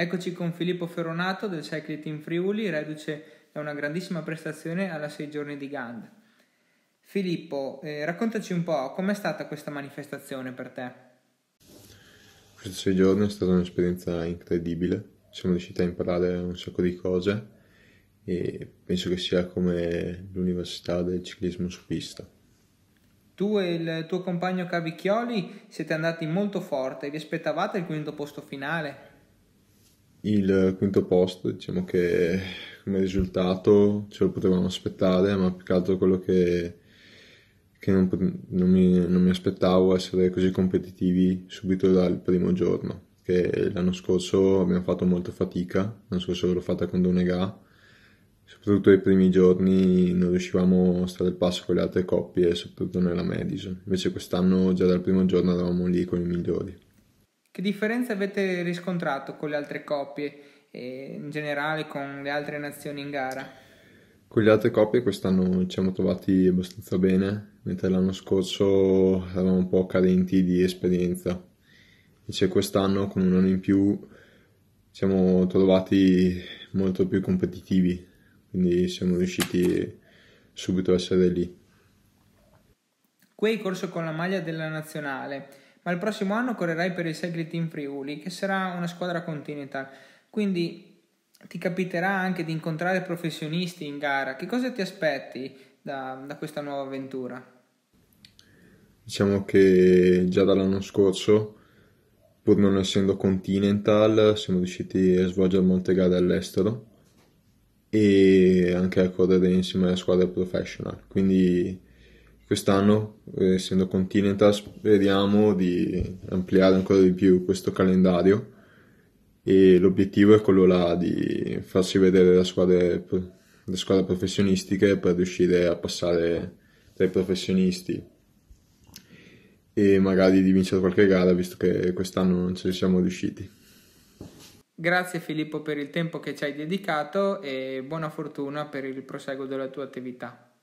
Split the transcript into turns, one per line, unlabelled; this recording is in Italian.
Eccoci con Filippo Ferronato del Cycling Team Friuli, reduce da una grandissima prestazione alla 6 giorni di Gand. Filippo, eh, raccontaci un po' com'è stata questa manifestazione per te.
Questi sei giorni è stata un'esperienza incredibile, siamo riusciti a imparare un sacco di cose e penso che sia come l'università del ciclismo su pista.
Tu e il tuo compagno Cavicchioli siete andati molto forte, vi aspettavate il quinto posto finale?
il quinto posto, diciamo che come risultato ce lo potevamo aspettare, ma più che altro quello che, che non, non, mi, non, mi, aspettavo essere così competitivi subito dal primo giorno, che l'anno scorso abbiamo fatto molta fatica, l'anno scorso l'ho fatta con Donega, soprattutto nei primi giorni non riuscivamo a stare al passo con le altre coppie, soprattutto nella Madison, invece quest'anno già dal primo giorno eravamo lì con i migliori.
Che differenze avete riscontrato con le altre coppie e in generale con le altre nazioni in gara?
Con le altre coppie quest'anno ci siamo trovati abbastanza bene, mentre l'anno scorso eravamo un po' carenti di esperienza. Invece quest'anno, con un anno in più, ci siamo trovati molto più competitivi, quindi siamo riusciti subito a essere lì.
Qui corso con la maglia della nazionale ma il prossimo anno correrai per il Segret Team Friuli, che sarà una squadra continental. Quindi ti capiterà anche di incontrare professionisti in gara. Che cosa ti aspetti da, da questa nuova avventura?
Diciamo che già dall'anno scorso, pur non essendo continental, siamo riusciti a svolgere molte gare all'estero e anche a correre insieme alla squadra professional. Quindi quest'anno, eh, essendo Continental, speriamo di ampliare ancora di più questo calendario e l'obiettivo è quello là di farsi vedere da squadre, da squadre professionistiche per riuscire a passare tra i professionisti e magari di vincere qualche gara visto che quest'anno non ci siamo riusciti.
Grazie Filippo per il tempo che ci hai dedicato e buona fortuna per il proseguo della tua attività.